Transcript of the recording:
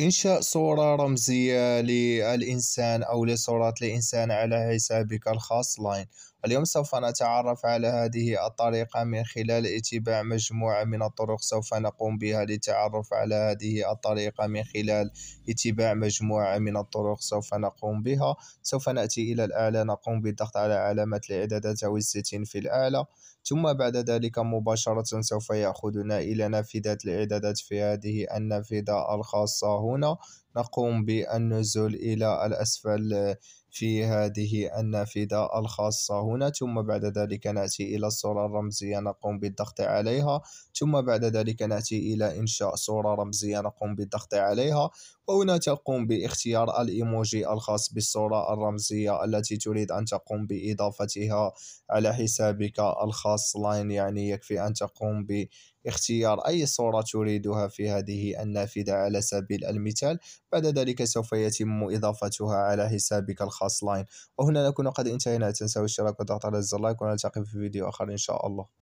إنشاء صورة رمزية للإنسان أو لصورة الإنسان على حسابك الخاص لاين اليوم سوف نتعرف على هذه الطريقة من خلال اتباع مجموعة من الطرق سوف نقوم بها للتعرف على هذه الطريقة من خلال اتباع مجموعة من الطرق سوف نقوم بها سوف نأتي إلى الأعلى نقوم بالضغط على علامة الإعدادات أو السيتين في الأعلى ثم بعد ذلك مباشرة سوف يأخذنا إلى نافذة الإعدادات في هذه النافذة الخاصة uno نقوم بالنزول إلى الأسفل في هذه النافذة الخاصة هنا ثم بعد ذلك نأتي إلى الصورة الرمزية نقوم بالضغط عليها ثم بعد ذلك نأتي إلى إنشاء صورة رمزية نقوم بالضغط عليها وهنا تقوم باختيار الإيموجي الخاص بالصورة الرمزية التي تريد أن تقوم بإضافتها على حسابك الخاص لاين يعني يكفي أن تقوم باختيار أي صورة تريدها في هذه النافذة على سبيل المثال بعد ذلك سوف يتم إضافتها على حسابك الخاص لاين وهنا نكون قد انتهينا لا تنسوا الاشتراك وضغط على زر لايك ونلتقي في فيديو آخر إن شاء الله